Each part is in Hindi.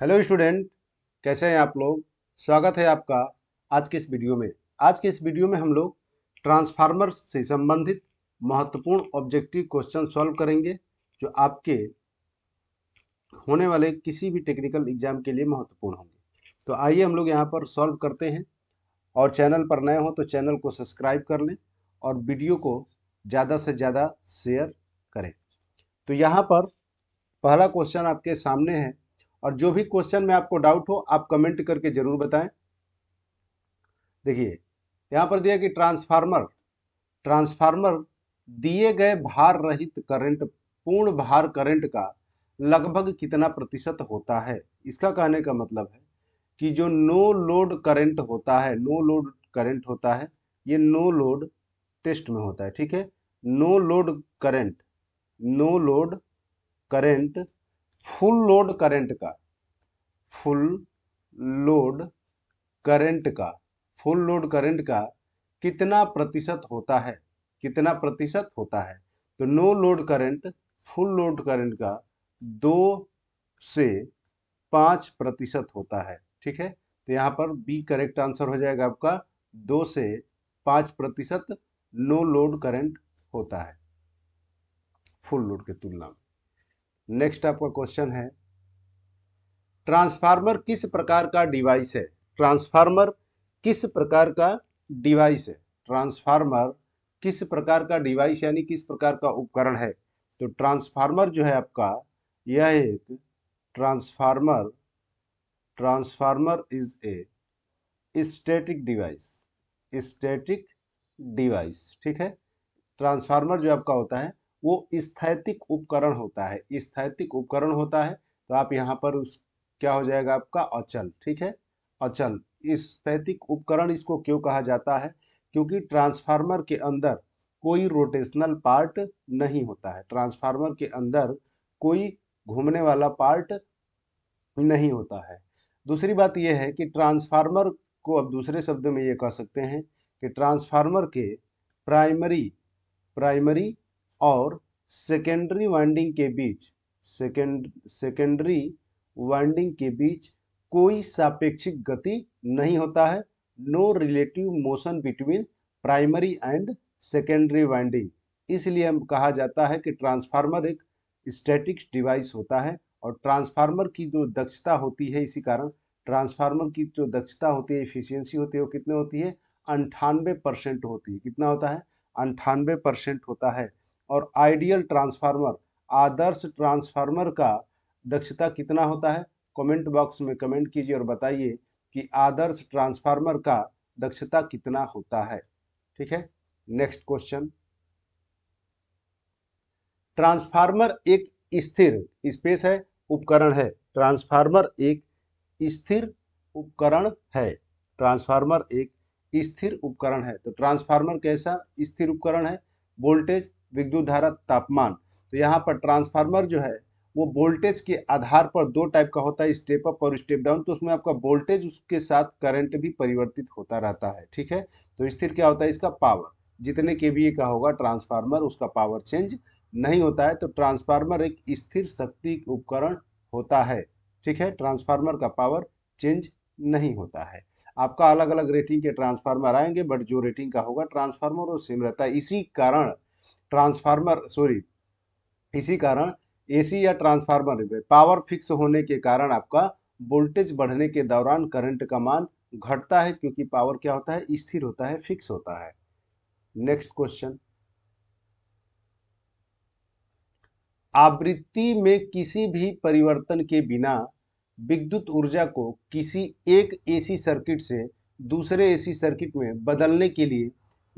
हेलो स्टूडेंट कैसे हैं आप लोग स्वागत है आपका आज के इस वीडियो में आज के इस वीडियो में हम लोग ट्रांसफार्मर से संबंधित महत्वपूर्ण ऑब्जेक्टिव क्वेश्चन सॉल्व करेंगे जो आपके होने वाले किसी भी टेक्निकल एग्जाम के लिए महत्वपूर्ण होंगे तो आइए हम लोग यहाँ पर सॉल्व करते हैं और चैनल पर नए हों तो चैनल को सब्सक्राइब कर लें और वीडियो को ज़्यादा से ज़्यादा शेयर करें तो यहाँ पर पहला क्वेश्चन आपके सामने है और जो भी क्वेश्चन में आपको डाउट हो आप कमेंट करके जरूर बताएं देखिए यहां पर दिया कि ट्रांसफार्मर ट्रांसफार्मर दिए गए भार रहित करंट पूर्ण भार करंट का लगभग कितना प्रतिशत होता है इसका कहने का मतलब है कि जो नो लोड करंट होता है नो लोड करंट होता है ये नो लोड टेस्ट में होता है ठीक है no load current no load current full load current का फुल लोड करंट का फुल लोड करंट का कितना प्रतिशत होता है कितना प्रतिशत होता है तो no load current full load current का दो से पाँच प्रतिशत होता है ठीक है तो यहाँ पर बी करेक्ट आंसर हो जाएगा आपका दो से पाँच प्रतिशत नो लोड करंट होता है फुल लोड के तुलना में नेक्स्ट आपका क्वेश्चन है ट्रांसफार्मर किस प्रकार का डिवाइस है ट्रांसफार्मर किस प्रकार का डिवाइस है ट्रांसफार्मर किस प्रकार का डिवाइस यानी किस प्रकार का उपकरण है तो ट्रांसफार्मर जो है आपका यह एक transformer transformer is a static device static device ठीक है ट्रांसफार्मर जो आपका होता है वो स्थैतिक उपकरण होता है स्थैतिक उपकरण होता है तो आप यहाँ पर उस क्या हो जाएगा आपका अचल ठीक है अचल स्थैतिक उपकरण इसको क्यों कहा जाता है क्योंकि ट्रांसफार्मर के अंदर कोई रोटेशनल पार्ट नहीं होता है ट्रांसफार्मर के अंदर कोई घूमने वाला पार्ट नहीं होता है दूसरी बात यह है कि ट्रांसफार्मर को अब दूसरे शब्द में ये कह सकते हैं कि ट्रांसफार्मर के प्राइमरी प्राइमरी और सेकेंडरी वाइंडिंग के बीच सेकेंड सेकेंडरी वाइंडिंग के बीच कोई सापेक्षिक गति नहीं होता है no relative motion between primary and secondary winding इसलिए हम कहा जाता है कि ट्रांसफार्मर एक स्टैटिक डिवाइस होता है और ट्रांसफार्मर की जो दक्षता होती है इसी कारण ट्रांसफार्मर की जो दक्षता होती है इफिशियंसी होती है वो कितने होती है अंठानवे परसेंट होती है कितना होता है अंठानवे परसेंट होता है और आइडियल ट्रांसफार्मर आदर्श ट्रांसफार्मर का दक्षता कितना होता है कमेंट बॉक्स में कमेंट कीजिए और बताइए कि आदर्श ट्रांसफार्मर का दक्षता कितना होता है ठीक है नेक्स्ट क्वेश्चन ट्रांसफार्मर एक स्थिर स्पेस है उपकरण है ट्रांसफार्मर एक स्थिर उपकरण है ट्रांसफार्मर एक स्थिर उपकरण है तो ट्रांसफार्मर कैसा स्थिर उपकरण है वोल्टेज विद्युत धारा तापमान तो यहाँ पर ट्रांसफार्मर जो है वो वोल्टेज के आधार पर दो टाइप का होता है स्टेप अप और स्टेप डाउन तो उसमें आपका वोल्टेज उसके साथ करंट भी परिवर्तित होता रहता है ठीक है तो स्थिर क्या होता है इसका पावर जितने के भी का होगा ट्रांसफार्मर उसका पावर चेंज नहीं होता है तो ट्रांसफार्मर एक स्थिर शक्ति उपकरण होता है ठीक है ट्रांसफार्मर का पावर चेंज नहीं होता है आपका अलग अलग रेटिंग के ट्रांसफार्मर आएंगे बट जो रेटिंग का होगा ट्रांसफार्मर वो सेम रहता है इसी कारण ट्रांसफार्मर सॉरी इसी कारण एसी या ट्रांसफार्मर में पावर फिक्स होने के कारण आपका वोल्टेज बढ़ने के दौरान करंट का मान घटता है क्योंकि पावर क्या होता है स्थिर होता है फिक्स होता है नेक्स्ट क्वेश्चन आवृत्ति में किसी भी परिवर्तन के बिना विद्युत ऊर्जा को किसी एक एसी सर्किट से दूसरे एसी सर्किट में बदलने के लिए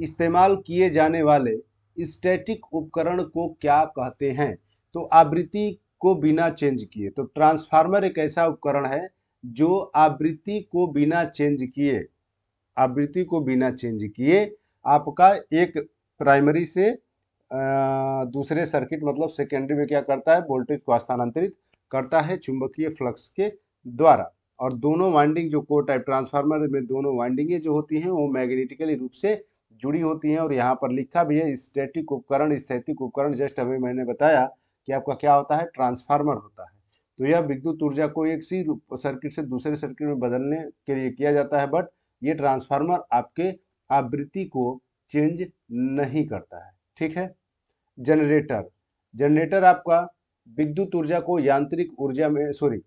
इस्तेमाल किए जाने वाले स्टैटिक उपकरण को क्या कहते हैं तो आवृत्ति को बिना चेंज किए तो ट्रांसफार्मर एक ऐसा उपकरण है जो आवृत्ति को बिना चेंज किए आवृत्ति को बिना चेंज किए आपका एक प्राइमरी से दूसरे सर्किट मतलब सेकेंडरी में क्या करता है वोल्टेज को स्थानांतरित करता है चुंबकीय फ्लक्स के द्वारा और दोनों वाइंडिंग जो को टाइप ट्रांसफार्मर में दोनों वाइंडिंगें जो होती हैं वो मैग्नेटिकली रूप से जुड़ी होती हैं और यहाँ पर लिखा भी है स्टैटिक उपकरण स्थैतिक उपकरण जस्ट अभी मैंने बताया कि आपका क्या होता है ट्रांसफार्मर होता है तो यह विद्युत ऊर्जा को एक सी सर्किट से दूसरे सर्किट में बदलने के लिए किया जाता है बट ये ट्रांसफार्मर आपके आवृत्ति को चेंज नहीं करता है ठीक है जनरेटर जनरेटर आपका विद्युत ऊर्जा को यांत्रिक ऊर्जा में सॉरी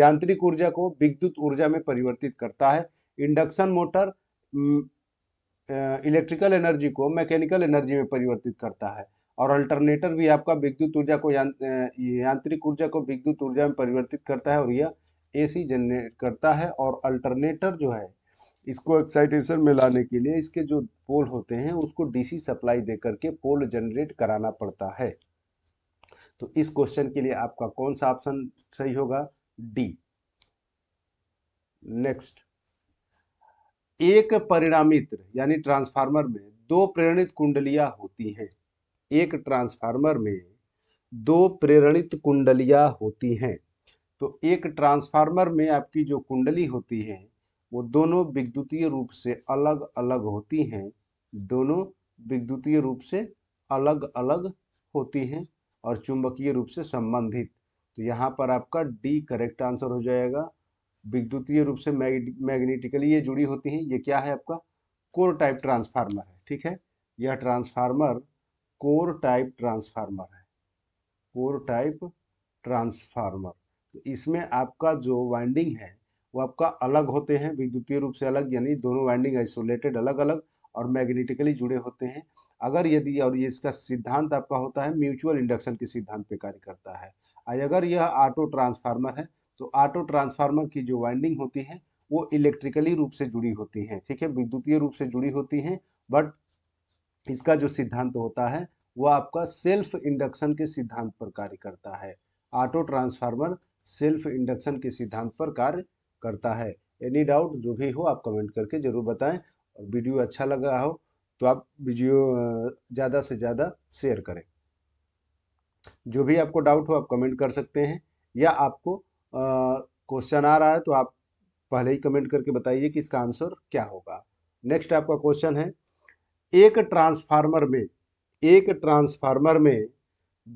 यांत्रिक ऊर्जा को विद्युत ऊर्जा में परिवर्तित करता है इंडक्शन मोटर इलेक्ट्रिकल एनर्जी को मैकेनिकल एनर्जी में परिवर्तित करता है और अल्टरनेटर भी आपका विद्युत ऊर्जा को यांत्रिक ऊर्जा को विद्युत ऊर्जा में परिवर्तित करता है और यह एसी जनरेट करता है और अल्टरनेटर जो है इसको एक्साइटेशन में लाने के लिए इसके जो पोल होते हैं उसको डीसी सप्लाई दे करके पोल जनरेट कराना पड़ता है तो इस क्वेश्चन के लिए आपका कौन सा ऑप्शन सही होगा डी नेक्स्ट एक परिणामित्र यानी ट्रांसफार्मर में दो प्रेरणित कुंडलियां होती हैं एक ट्रांसफार्मर में दो प्रेरणित कुंडलियां होती हैं तो एक ट्रांसफार्मर में आपकी जो कुंडली होती है वो दोनों विद्युतीय रूप से अलग अलग होती हैं दोनों विद्युतीय रूप से अलग अलग होती हैं और चुंबकीय रूप से संबंधित तो यहाँ पर आपका डी करेक्ट आंसर हो जाएगा विद्युतीय रूप से मैग्नेटिकली ये जुड़ी होती हैं ये क्या है आपका कोर टाइप ट्रांसफार्मर है ठीक है यह ट्रांसफार्मर कोर टाइप ट्रांसफार्मर है कोर टाइप ट्रांसफार्मर तो इसमें आपका जो वाइंडिंग है वो आपका अलग होते हैं विद्युतीय रूप से अलग यानी दोनों वाइंडिंग आइसोलेटेड अलग अलग और मैग्नेटिकली जुड़े होते हैं अगर यदि और ये इसका सिद्धांत आपका होता है म्यूचुअल इंडक्शन के सिद्धांत पे कार्य करता है अगर यह ऑटो ट्रांसफार्मर है तो ऑटो ट्रांसफार्मर की जो वाइंडिंग होती है वो इलेक्ट्रिकली रूप से जुड़ी होती है ठीक है विद्युतीय रूप से जुड़ी होती है बट इसका जो सिद्धांत तो होता है वह आपका सेल्फ इंडक्शन के सिद्धांत पर कार्य करता है ऑटो ट्रांसफार्मर सेल्फ इंडक्शन के सिद्धांत पर कार्य करता है एनी डाउट जो भी हो आप कमेंट करके ज़रूर बताएं और वीडियो अच्छा लग रहा हो तो आप वीडियो ज़्यादा से ज़्यादा शेयर करें जो भी आपको डाउट हो आप कमेंट कर सकते हैं या आपको क्वेश्चन आ रहा है तो आप पहले ही कमेंट करके बताइए कि इसका आंसर क्या होगा नेक्स्ट आपका क्वेश्चन है एक ट्रांसफार्मर में एक ट्रांसफार्मर में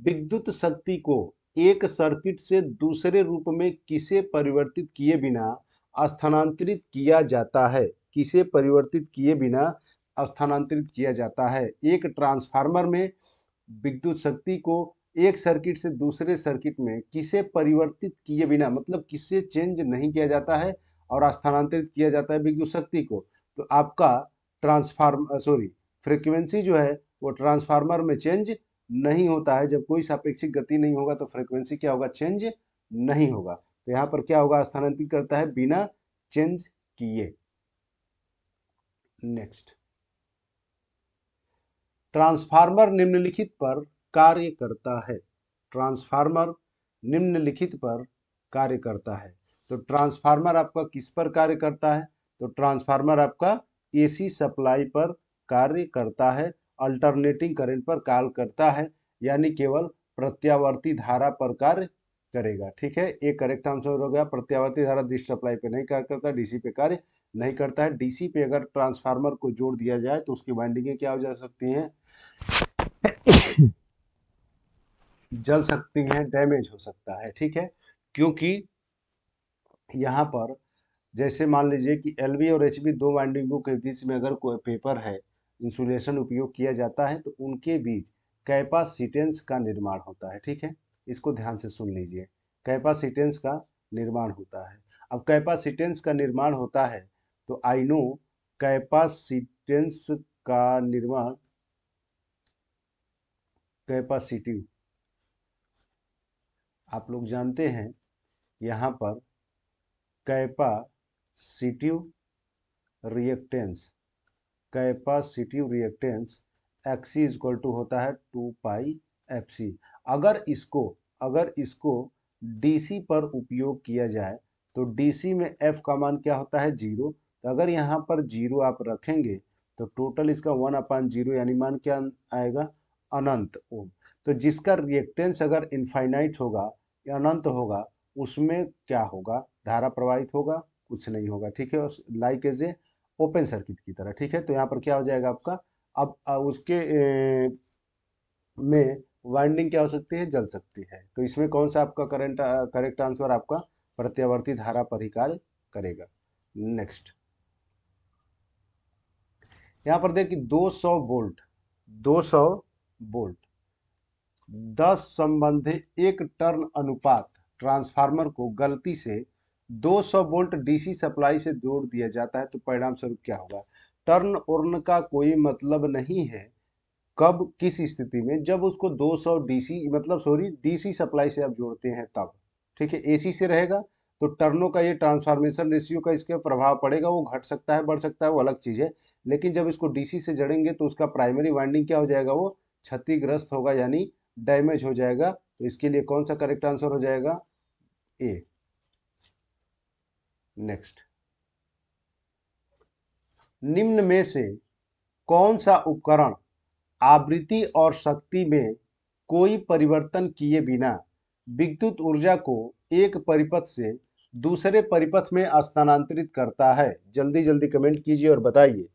विद्युत शक्ति को एक सर्किट से दूसरे रूप में किसे परिवर्तित किए बिना स्थानांतरित किया जाता है किसे परिवर्तित किए बिना स्थानांतरित किया जाता है एक ट्रांसफार्मर में विद्युत शक्ति को एक सर्किट से दूसरे सर्किट में किसे परिवर्तित किए बिना मतलब किसे चेंज नहीं किया जाता है और स्थानांतरित किया जाता है विद्युत शक्ति को तो आपका ट्रांसफार्म सॉरी फ्रीक्वेंसी जो है वो ट्रांसफार्मर में चेंज नहीं होता है जब कोई सापेक्षिक गति नहीं होगा तो फ्रीक्वेंसी क्या होगा चेंज नहीं होगा तो यहाँ पर क्या होगा स्थानांतरित करता है बिना चेंज किए नेक्स्ट ट्रांसफार्मर निम्नलिखित पर कार्य करता है ट्रांसफार्मर निम्नलिखित पर कार्य करता है तो ट्रांसफार्मर आपका किस पर कार्य करता है तो ट्रांसफार्मर आपका एसी सप्लाई पर कार्य करता है अल्टरनेटिंग करंट पर कार्य करता है यानी केवल प्रत्यावर्ती धारा पर कार्य करेगा ठीक है एक करेक्ट आंसर हो गया प्रत्यावर्ती धारा डिश सप्लाई पे नहीं कार्य करता डीसी पे कार्य नहीं करता है डीसी पे अगर ट्रांसफार्मर को जोड़ दिया जाए तो उसकी वाइंडिंगें क्या हो जा सकती हैं जल सकती हैं डैमेज हो सकता है ठीक है क्योंकि यहाँ पर जैसे मान लीजिए कि एल और एच दो वाइंडिंगों के बीच में अगर कोई पेपर है इंसुलेशन उपयोग किया जाता है तो उनके बीच कैपासीटेंस का निर्माण होता है ठीक है इसको ध्यान से सुन लीजिए कैपासीटेंस का निर्माण होता है अब कैपासीटेंस का निर्माण होता है तो आई नो कैपासीटेंस का निर्माण कैपासिटिव आप लोग जानते हैं यहाँ पर सिटिव रिएक्टेंस सिटिव रिएक्टेंस एक्सी e इजक्ल टू होता है टू पाई एफ सी अगर इसको अगर इसको डीसी पर उपयोग किया जाए तो डीसी में एफ का मान क्या होता है जीरो तो अगर यहाँ पर जीरो आप रखेंगे तो टोटल इसका वन अपान जीरो यानी मान क्या आएगा अनंत ओम तो जिसका रिएक्टेंस अगर इनफाइनाइट होगा अनंत होगा उसमें क्या होगा धारा प्रवाहित होगा कुछ नहीं होगा ठीक है like as a open circuit की तरह ठीक है तो यहाँ पर क्या हो जाएगा आपका अब उसके ए, में वाइंडिंग क्या हो सकती है जल सकती है तो इसमें कौन सा आपका करंट करेक्ट आंसर आपका प्रत्यावर्ती धारा परिकाल करेगा नेक्स्ट यहाँ पर देखिए 200 दो 200 बोल्ट दस संबंधी एक टर्न अनुपात ट्रांसफार्मर को गलती से 200 वोल्ट डीसी सप्लाई से जोड़ दिया जाता है तो परिणाम स्वरूप क्या होगा टर्न उर्न का कोई मतलब नहीं है कब किस स्थिति में जब उसको 200 डीसी मतलब सॉरी डीसी सप्लाई से आप जोड़ते हैं तब ठीक है एसी से रहेगा तो टर्नों का ये ट्रांसफॉर्मेशन रेशियो का इसके प्रभाव पड़ेगा वो घट सकता है बढ़ सकता है वो अलग चीज़ है लेकिन जब इसको डीसी से जड़ेंगे तो उसका प्राइमरी वाइंडिंग क्या हो जाएगा वो क्षतिग्रस्त होगा यानी डैमेज हो जाएगा तो इसके लिए कौन सा करेक्ट आंसर हो जाएगा ए नेक्स्ट निम्न में से कौन सा उपकरण आवृत्ति और शक्ति में कोई परिवर्तन किए बिना विद्युत ऊर्जा को एक परिपथ से दूसरे परिपथ में स्थानांतरित करता है जल्दी जल्दी कमेंट कीजिए और बताइए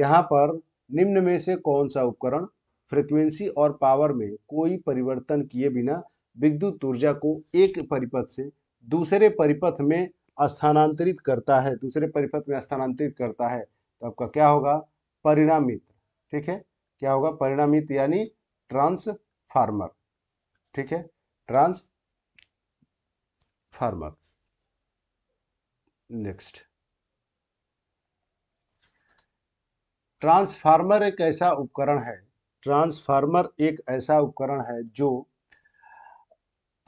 यहाँ पर निम्न में से कौन सा उपकरण फ्रिक्वेंसी और पावर में कोई परिवर्तन किए बिना विद्युत ऊर्जा को एक परिपथ से दूसरे परिपथ में स्थानांतरित करता है दूसरे परिपथ में स्थानांतरित करता है तो आपका क्या होगा परिणामित ठीक है क्या होगा परिणामित यानी ट्रांसफार्मर ठीक है ट्रांसफार्मर नेक्स्ट ट्रांसफार्मर एक ऐसा उपकरण है ट्रांसफार्मर एक ऐसा उपकरण है जो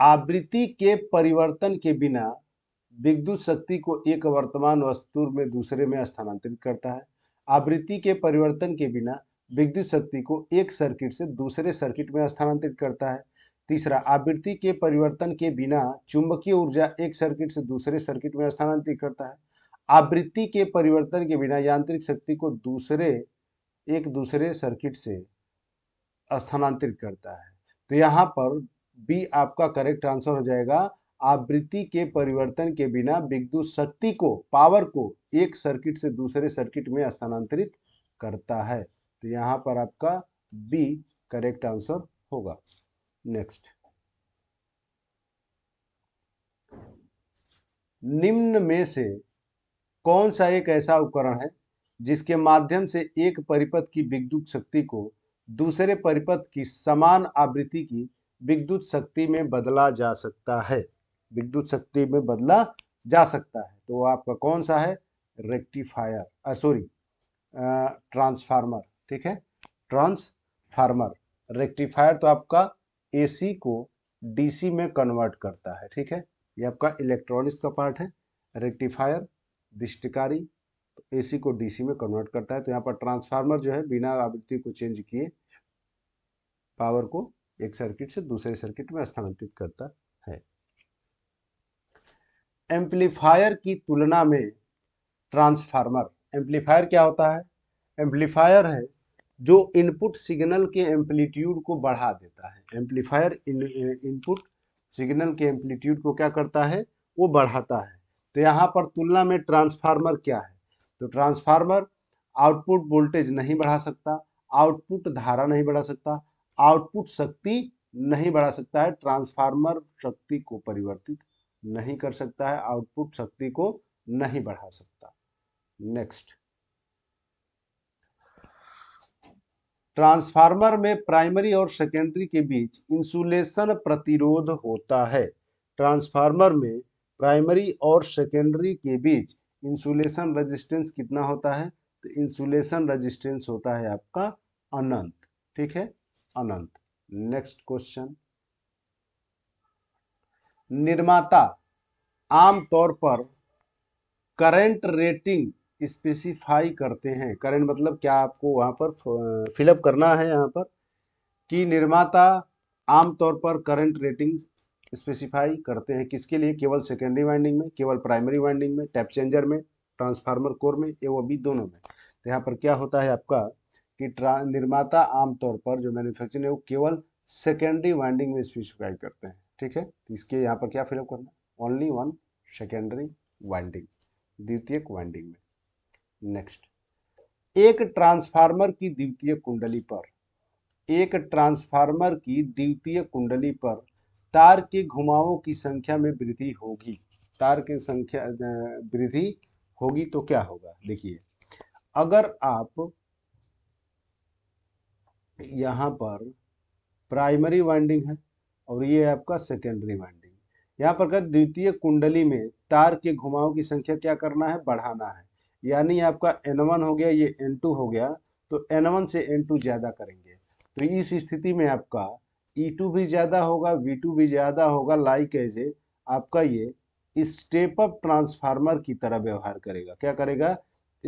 आवृत्ति के परिवर्तन के बिना विद्युत शक्ति को एक वर्तमान वस्तु में दूसरे में स्थानांतरित करता है आवृत्ति के परिवर्तन के बिना विद्युत शक्ति को एक सर्किट से दूसरे सर्किट में स्थानांतरित करता है तीसरा आवृत्ति के परिवर्तन के बिना चुंबकीय ऊर्जा एक सर्किट से दूसरे सर्किट में स्थानांतरित करता है आवृत्ति के परिवर्तन के बिना यांत्रिक शक्ति को दूसरे एक दूसरे सर्किट से स्थानांतरित करता है तो यहाँ पर बी आपका करेक्ट आंसर हो जाएगा आवृत्ति के परिवर्तन के बिना विद्युत शक्ति को पावर को एक सर्किट से दूसरे सर्किट में स्थानांतरित करता है तो यहाँ पर आपका बी करेक्ट आंसर होगा नेक्स्ट निम्न में से कौन सा एक ऐसा उपकरण है जिसके माध्यम से एक परिपथ की विद्युत शक्ति को दूसरे परिपथ की समान आवृत्ति की विद्युत शक्ति में बदला जा सकता है विद्युत शक्ति में बदला जा सकता है तो आपका कौन सा है रेक्टिफायर सॉरी ट्रांसफार्मर ठीक है ट्रांसफार्मर रेक्टिफायर तो आपका एसी को डीसी में कन्वर्ट करता है ठीक है ये आपका इलेक्ट्रॉनिक्स का पार्ट है रेक्टिफायर दृष्टिकारी तो एसी को डीसी में कन्वर्ट करता है तो यहाँ पर ट्रांसफार्मर जो है बिना आवृत्ति को चेंज किए पावर को एक सर्किट से दूसरे सर्किट में स्थानांतरित करता है एम्पलीफायर की तुलना में ट्रांसफार्मर एम्पलीफायर क्या होता है एम्पलीफायर है जो इनपुट सिग्नल के एम्पलीट्यूड को बढ़ा देता है एम्पलीफायर इनपुट सिग्नल के एम्पलीट्यूड को क्या करता है वो बढ़ाता है तो यहाँ पर तुलना में ट्रांसफार्मर क्या है तो ट्रांसफार्मर आउटपुट वोल्टेज नहीं बढ़ा सकता आउटपुट धारा नहीं बढ़ा सकता आउटपुट शक्ति नहीं बढ़ा सकता है ट्रांसफार्मर शक्ति को परिवर्तित नहीं कर सकता है आउटपुट शक्ति को नहीं बढ़ा सकता नेक्स्ट ट्रांसफार्मर में प्राइमरी और सेकेंडरी के बीच इंसुलेशन प्रतिरोध होता है ट्रांसफार्मर में प्राइमरी और सेकेंडरी के बीच इंसुलेशन रेजिस्टेंस कितना होता है तो इंसुलेशन रेजिस्टेंस होता है आपका अनंत ठीक है अनंत नेक्स्ट क्वेश्चन निर्माता आमतौर पर करंट रेटिंग स्पेसिफाई करते हैं करंट मतलब क्या आपको वहां पर फिलअप करना है यहां पर कि निर्माता आमतौर पर करंट रेटिंग स्पेसिफाई करते हैं किसके लिए केवल सेकेंडरी वाइंडिंग में केवल प्राइमरी वाइंडिंग में टैप चेंजर में ट्रांसफार्मर कोर में एवं भी दोनों में तो यहाँ पर क्या होता है आपका कि निर्माता आमतौर पर जो मैन्युफैक्चरिंग है वो केवल सेकेंडरी वाइंडिंग में स्पेसिफाई करते हैं ठीक है तो इसके यहाँ पर क्या फिलअप करना ओनली वन सेकेंडरी वाइंडिंग द्वितीय वाइंडिंग में नेक्स्ट एक ट्रांसफार्मर की द्वितीय कुंडली पर एक ट्रांसफार्मर की द्वितीय कुंडली पर तार के घुमावों की संख्या में वृद्धि होगी तार के संख्या वृद्धि होगी तो क्या होगा देखिए अगर आप यहाँ पर प्राइमरी वाइंडिंग है और ये आपका सेकेंडरी वाइंडिंग यहाँ पर द्वितीय कुंडली में तार के घुमाव की संख्या क्या करना है बढ़ाना है यानी आपका वन हो गया ये एन टू हो गया तो वन से एन टू ज़्यादा करेंगे तो इस स्थिति में आपका ई e टू भी ज़्यादा होगा वी टू भी ज़्यादा होगा लाइक एज ए आपका ये स्टेप अप ट्रांसफार्मर की तरह व्यवहार करेगा क्या करेगा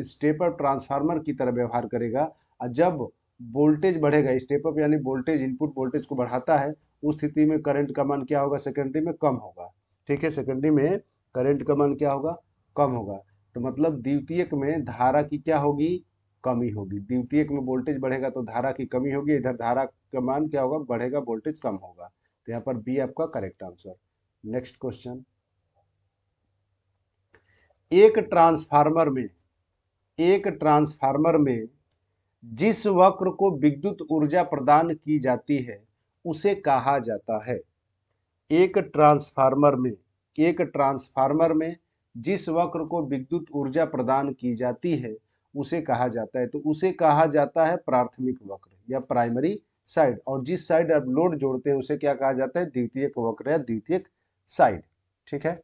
स्टेप अप ट्रांसफार्मर की तरह व्यवहार करेगा और जब वोल्टेज बढ़ेगा स्टेप अप यानी वोल्टेज इनपुट वोल्टेज को बढ़ाता है उस स्थिति में करंट का मान क्या होगा सेकेंडरी में कम होगा ठीक है सेकेंडरी में करंट का मान क्या होगा कम होगा तो मतलब द्वितीयक में धारा की क्या होगी कमी होगी द्वितीयक में वोल्टेज बढ़ेगा तो धारा की कमी होगी इधर धारा का मान क्या होगा बढ़ेगा वोल्टेज कम होगा तो यहाँ पर बी आपका करेक्ट आंसर नेक्स्ट क्वेश्चन एक ट्रांसफार्मर में एक ट्रांसफार्मर में जिस वक्र को विद्युत ऊर्जा प्रदान की जाती है उसे कहा जाता है एक ट्रांसफार्मर में एक ट्रांसफार्मर में जिस वक्र को विद्युत ऊर्जा प्रदान की जाती है उसे कहा जाता है तो उसे कहा जाता है प्राथमिक वक्र या प्राइमरी साइड और जिस साइड आप लोड जोड़ते हैं उसे क्या कहा जाता है द्वितीयक वक्र या द्वितीयक साइड ठीक है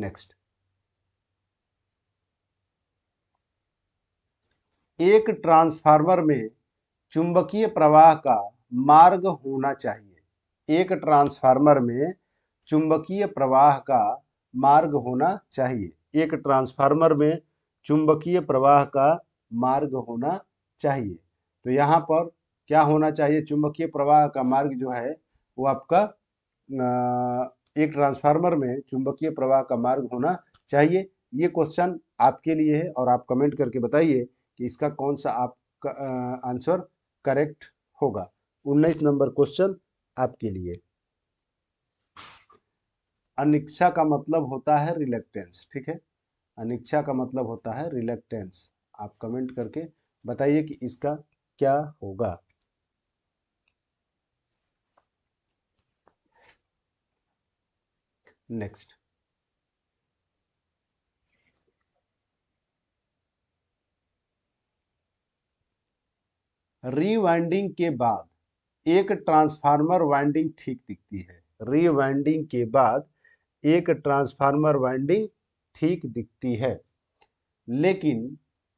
नेक्स्ट एक ट्रांसफार्मर में चुंबकीय प्रवाह का मार्ग होना चाहिए एक ट्रांसफार्मर में चुंबकीय प्रवाह का मार्ग होना चाहिए एक ट्रांसफार्मर में चुंबकीय प्रवाह का मार्ग होना चाहिए तो यहाँ पर क्या होना चाहिए चुंबकीय प्रवाह का मार्ग जो है वो आपका एक ट्रांसफार्मर में चुंबकीय प्रवाह का मार्ग होना चाहिए ये क्वेश्चन आपके लिए है और आप कमेंट करके बताइए कि इसका कौन सा आपका आंसर करेक्ट होगा उन्नीस नंबर क्वेश्चन आपके लिए अनिच्छा का मतलब होता है रिलेक्टेंस ठीक है अनिच्छा का मतलब होता है रिलेक्टेंस आप कमेंट करके बताइए कि इसका क्या होगा नेक्स्ट रीवाइंडिंग के बाद एक ट्रांसफार्मर वाइंडिंग ठीक दिखती है रीवाइंडिंग के बाद एक ट्रांसफार्मर वाइंडिंग ठीक दिखती है लेकिन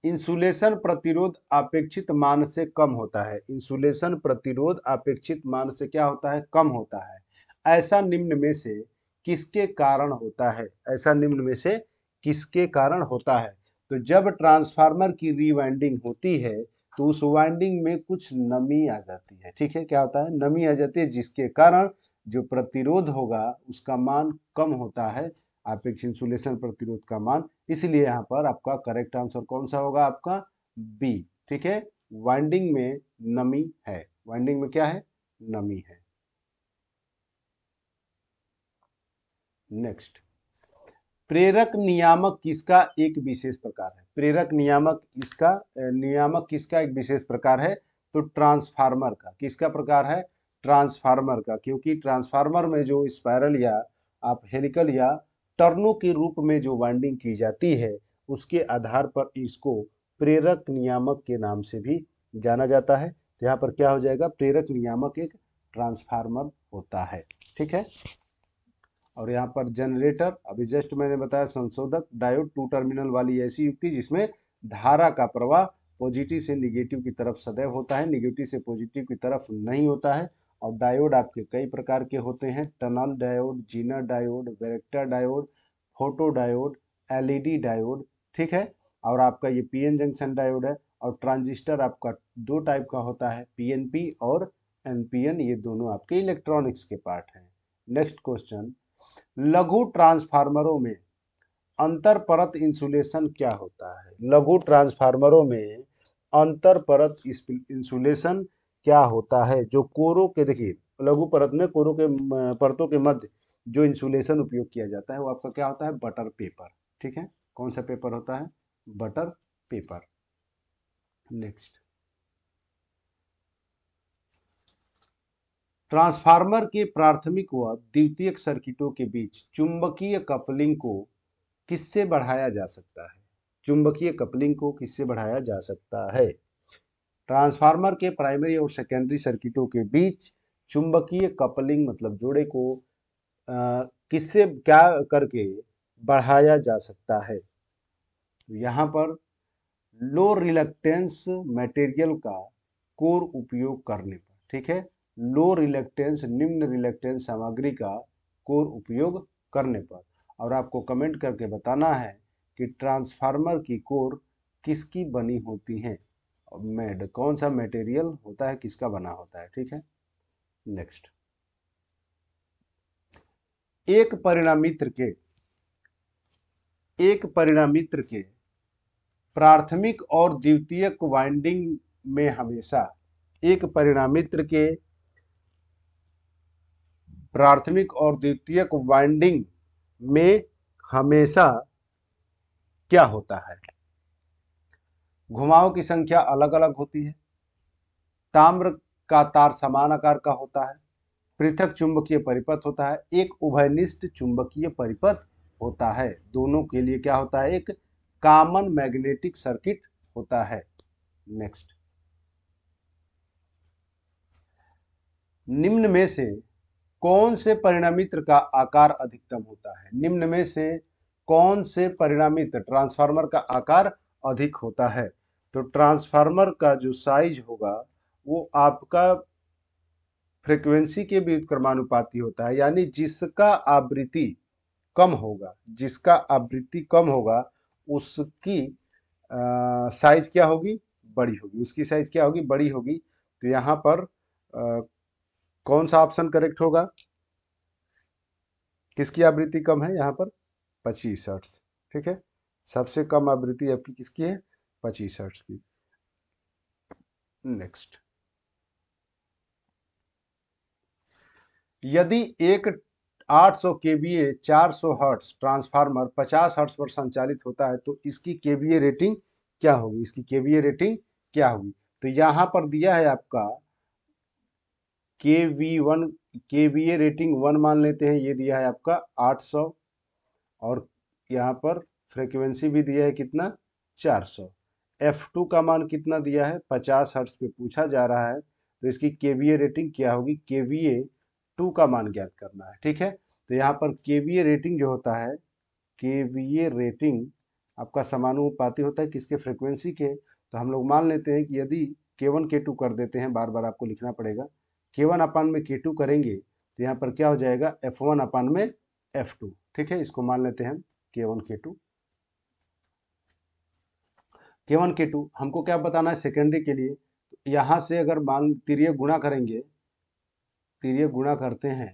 इंसुलेशन प्रतिरोध अपेक्षित मान से कम होता है इंसुलेशन प्रतिरोध अपेक्षित मान से क्या होता है कम होता है ऐसा निम्न में से किसके कारण होता है ऐसा निम्न में से किसके कारण होता है तो जब ट्रांसफार्मर की रीवाइंडिंग होती है तो उस वाइंडिंग में कुछ नमी आ जाती है ठीक है क्या होता है नमी आ जाती है जिसके कारण जो प्रतिरोध होगा उसका मान कम होता है आपेक्ष इंसुलेशन प्रतिरोध का मान इसलिए यहाँ पर आपका करेक्ट आंसर कौन सा होगा आपका बी ठीक है वाइंडिंग में नमी है वाइंडिंग में क्या है नमी है नेक्स्ट प्रेरक नियामक किसका एक विशेष प्रकार है प्रेरक नियामक इसका नियामक किसका एक विशेष प्रकार है तो ट्रांसफार्मर का किसका प्रकार है ट्रांसफार्मर का क्योंकि ट्रांसफार्मर में जो स्पायरल या आप हेलिकल या टर्नों के रूप में जो वाइंडिंग की जाती है उसके आधार पर इसको प्रेरक नियामक के नाम से भी जाना जाता है तो यहाँ पर क्या हो जाएगा प्रेरक नियामक एक ट्रांसफार्मर होता है ठीक है और यहाँ पर जनरेटर अभी जस्ट मैंने बताया संशोधक डायोड टू टर्मिनल वाली ऐसी युक्ति जिसमें धारा का प्रवाह पॉजिटिव से निगेटिव की तरफ सदैव होता है निगेटिव से पॉजिटिव की तरफ नहीं होता है और डायोड आपके कई प्रकार के होते हैं tunnel diode zener diode varactor diode photo diode LED diode ठीक है और आपका ये पीएन जंक्शन डायोड है और ट्रांजिस्टर आपका दो टाइप का होता है पीएनपी और एनपीएन ये दोनों आपके इलेक्ट्रॉनिक्स के पार्ट हैं नेक्स्ट क्वेश्चन लघु ट्रांसफार्मरों में अंतर परत इंसुलेशन क्या होता है लघु ट्रांसफार्मरों में अंतर परत इंसुलेशन क्या होता है जो कोरों के देखिए लघु परत में कोरों के परतों के मध्य जो इंसुलेशन उपयोग किया जाता है वो आपका क्या होता है बटर पेपर ठीक है कौन सा पेपर होता है बटर पेपर नेक्स्ट ट्रांसफार्मर के प्राथमिक व द्वितीयक सर्किटों के बीच चुंबकीय कपलिंग को किससे बढ़ाया जा सकता है चुंबकीय कपलिंग को किससे बढ़ाया जा सकता है ट्रांसफार्मर के प्राइमरी और सेकेंडरी सर्किटों के बीच चुंबकीय कपलिंग मतलब जोड़े को किससे क्या करके बढ़ाया जा सकता है यहाँ पर लो रिलक्टेंस मटेरियल का कोर उपयोग करने पर ठीक है लो रिलेक्टेंस निम्न रिलेक्टेंस सामग्री का कोर उपयोग करने पर और आपको कमेंट करके बताना है कि ट्रांसफार्मर की कोर किसकी बनी होती है मेड कौन सा मटेरियल होता है किसका बना होता है ठीक है नेक्स्ट एक परिणामित्र के एक परिणामित्र के प्राथमिक और द्वितीयक वाइंडिंग में हमेशा एक परिणामित्र के प्राथमिक और द्वितीयक वाइंडिंग में हमेशा क्या होता है घुमाव की संख्या अलग अलग होती है ताम्र का तार समान आकार का होता है पृथक चुंबकीय परिपथ होता है एक उभयनिष्ठ चुंबकीय परिपथ होता है दोनों के लिए क्या होता है एक कॉमन मैग्नेटिक सर्किट होता है नेक्स्ट निम्न में से कौन से परिणामित्र का आकार अधिकतम होता है निम्न में से कौन से परिणामित्र ट्रांसफार्मर का आकार अधिक होता है तो ट्रांसफार्मर का जो साइज होगा वो आपका फ्रिक्वेंसी के भी क्रमानुपाती होता है यानी जिसका आवृत्ति कम होगा जिसका आवृत्ति कम होगा उसकी साइज क्या होगी बड़ी होगी उसकी साइज क्या होगी बड़ी होगी तो यहाँ पर कौन सा ऑप्शन करेक्ट होगा किसकी आवृत्ति कम है यहाँ पर पच्चीस हर्ट्स ठीक है सबसे कम आवृत्ति आपकी किसकी है पच्चीस हर्ट्स की नेक्स्ट यदि एक 800 सौ के वी ए चार हर्ट्स ट्रांसफार्मर 50 हर्ट्स पर संचालित होता है तो इसकी के ए रेटिंग क्या होगी इसकी के ए रेटिंग क्या होगी तो यहाँ पर दिया है आपका K V one K V A rating one मान लेते हैं ये दिया है आपका आठ सौ और यहाँ पर फ्रिक्वेंसी भी दिया है कितना चार सौ एफ टू का मान कितना दिया है पचास हर्ट्स पे पूछा जा रहा है तो इसकी के वी ए रेटिंग क्या होगी के वी ए टू का मान ज्ञात करना है ठीक है तो यहाँ पर के वी ए रेटिंग जो होता है के वी ए रेटिंग आपका समानुपाती होता है किसके फ्रिक्वेंसी के तो हम लोग मान लेते हैं कि यदि के वन के टू कर देते हैं बार बार आपको लिखना पड़ेगा के वन अपान में के टू करेंगे तो यहाँ पर क्या हो जाएगा एफ वन अपान में एफ टू ठीक है इसको मान लेते हैं के वन के टू के वन के टू हमको क्या बताना है सेकेंडरी के लिए यहाँ से अगर मान तिरिय गुणा करेंगे तिरिय गुणा करते हैं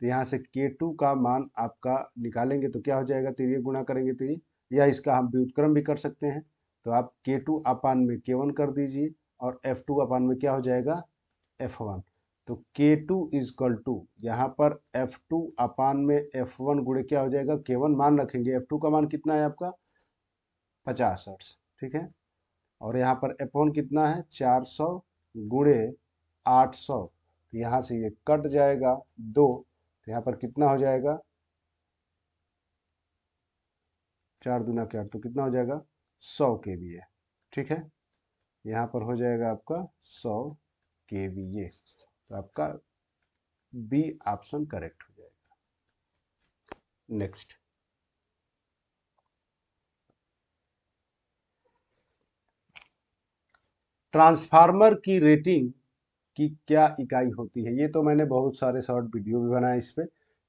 तो यहाँ से के टू का मान आपका निकालेंगे तो क्या हो जाएगा तिरिय गुणा करेंगे तो या इसका हम व्युत्क्रम भी कर सकते हैं तो आप के टू अपान में के वन कर दीजिए और एफ टू अपान में क्या हो जाएगा एफ वन तो के टू इज कल टू यहाँ पर एफ़ टू अपान में एफ़ वन गुड़े क्या हो जाएगा के वन मान रखेंगे एफ़ टू का मान कितना है आपका पचास हर्ट्स ठीक है और यहाँ पर F1 कितना है चार सौ गुड़े आठ सौ तो यहाँ से ये कट जाएगा दो तो यहाँ पर कितना हो जाएगा चार दुना के आठ तो कितना हो जाएगा सौ के बी ए ठीक है यहाँ पर हो जाएगा आपका सौ के बी ए तो आपका बी ऑप्शन करेक्ट हो जाएगा नेक्स्ट ट्रांसफार्मर की रेटिंग की क्या इकाई होती है ये तो मैंने बहुत सारे शॉर्ट वीडियो भी बनाए इस पर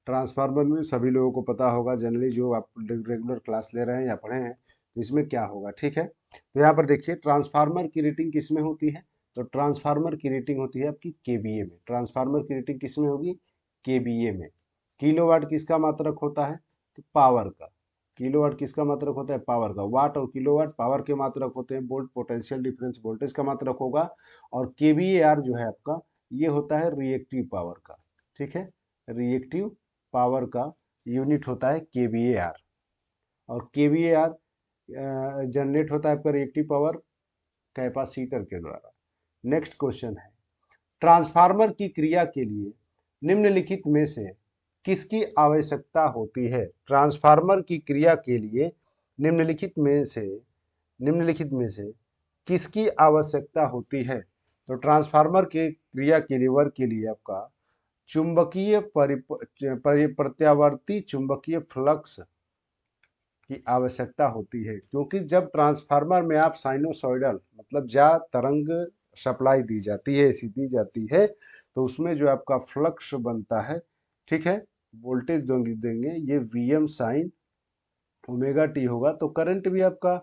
ट्रांसफार्मर में सभी लोगों को पता होगा जनरली जो आप रेगुलर क्लास ले रहे हैं या पढ़े हैं तो इसमें क्या होगा ठीक है तो यहाँ पर देखिए ट्रांसफार्मर की रेटिंग किस में होती है तो ट्रांसफार्मर की रेटिंग होती है आपकी के में ट्रांसफार्मर की रेटिंग किस में होगी के में किलोवाट किसका मात्रक होता है तो पावर का किलोवाट किसका मात्रक होता है पावर का वाट और किलोवाट पावर के मात्रक होते हैं बोल्ट पोटेंशियल डिफरेंस वोल्टेज का मात्रक होगा और के जो है आपका ये होता है रिएक्टिव पावर का ठीक है रिएक्टिव पावर का यूनिट होता है के और के जनरेट होता है आपका रिएक्टिव पावर कैपासीटर के द्वारा नेक्स्ट क्वेश्चन है ट्रांसफार्मर की क्रिया के लिए निम्नलिखित में से किसकी आवश्यकता होती है ट्रांसफार्मर की क्रिया के लिए निम्नलिखित में से निम्नलिखित में से किसकी आवश्यकता होती है तो ट्रांसफार्मर के क्रिया के लिए वर्ग के लिए आपका चुंबकीय परि प्रत्यावर्ती चुंबकीय फ्लक्स की आवश्यकता होती है क्योंकि जब ट्रांसफार्मर में आप साइनोसॉइडल मतलब जा तरंग सप्लाई दी जाती है एसी दी जाती है तो उसमें जो आपका फ्लक्स बनता है ठीक है वोल्टेज देंगे देंगे ये V M sine omega T होगा तो करंट भी आपका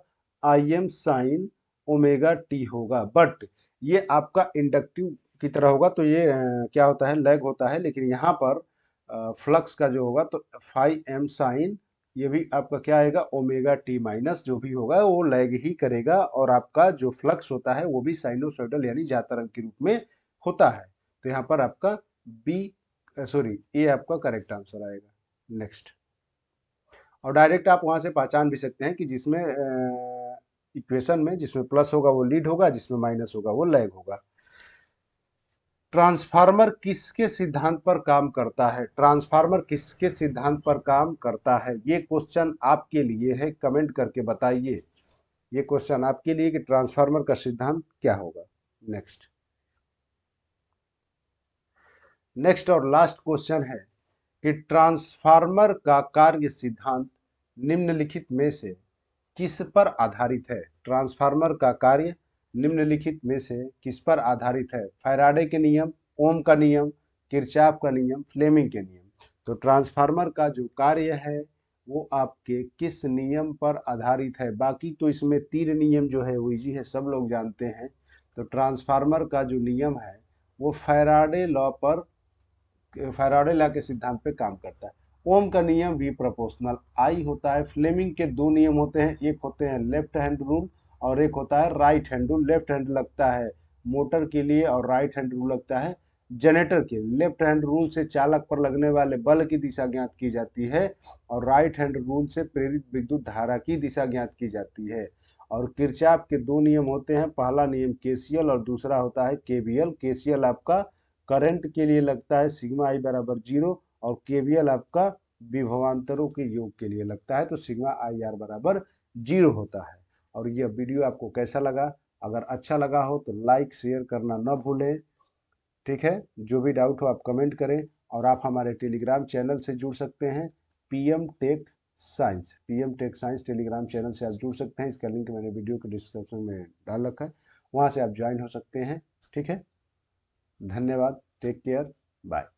I M sine omega T होगा बट ये आपका इंडक्टिव की तरह होगा तो ये क्या होता है लैग होता है लेकिन यहाँ पर फ्लक्स का जो होगा तो फाइव एम साइन ये भी आपका क्या आएगा ओमेगा टी माइनस जो भी होगा वो लैग ही करेगा और आपका जो फ्लक्स होता है वो भी साइनोसोइडल यानी जातरंग के रूप में होता है तो यहाँ पर आपका बी सॉरी ए आपका करेक्ट आंसर आएगा नेक्स्ट और डायरेक्ट आप वहां से पहचान भी सकते हैं कि जिसमें इक्वेशन में जिसमें प्लस होगा वो लीड होगा जिसमें माइनस होगा वो लैग होगा ट्रांसफार्मर किसके सिद्धांत पर काम करता है ट्रांसफार्मर किसके सिद्धांत पर काम करता है ये क्वेश्चन आपके लिए है कमेंट करके बताइए ये क्वेश्चन आपके लिए कि ट्रांसफार्मर का सिद्धांत क्या होगा नेक्स्ट नेक्स्ट और लास्ट क्वेश्चन है कि ट्रांसफार्मर का कार्य सिद्धांत निम्नलिखित में से किस पर आधारित है ट्रांसफार्मर का कार्य निम्नलिखित में से किस पर आधारित है फैराडे के नियम ओम का नियम किरचाप का नियम फ्लेमिंग के नियम तो ट्रांसफार्मर का जो कार्य है वो आपके किस नियम पर आधारित है बाकी तो इसमें तीन नियम जो है वो इजी है सब लोग जानते हैं तो ट्रांसफार्मर का जो नियम है वो फैराडे लॉ पर फैराडे लॉ के सिद्धांत पे काम करता है ओम का नियम भी प्रोपोर्शनल आई होता है फ्लेमिंग के दो नियम होते हैं एक होते हैं लेफ्ट हैंड रूल और एक होता है right hand rule left hand लगता है मोटर के लिए और राइट हैंड रूल लगता है जनरेटर के लेफ्ट हैंड रूल से चालक पर लगने वाले बल की दिशा ज्ञात की जाती है और राइट हैंड रूल से प्रेरित विद्युत धारा की दिशा ज्ञात की जाती है और किरचाप के दो नियम होते हैं पहला नियम केसीएल और दूसरा होता है केबीएल केसीएल आपका करंट के लिए लगता है सिग्मा आई बराबर जीरो और केवीएल आपका विभवांतरों के योग के लिए लगता है तो सिग्मा आई आर बराबर जीरो होता है और यह वीडियो आपको कैसा लगा अगर अच्छा लगा हो तो लाइक शेयर करना न भूलें ठीक है जो भी डाउट हो आप कमेंट करें और आप हमारे टेलीग्राम चैनल से जुड़ सकते हैं PM tech science PM tech science Telegram channel से आप जुड़ सकते हैं इसका लिंक मैंने वीडियो के डिस्क्रिप्शन में डाल रखा है वहाँ से आप ज्वाइन हो सकते हैं ठीक है धन्यवाद टेक केयर बाय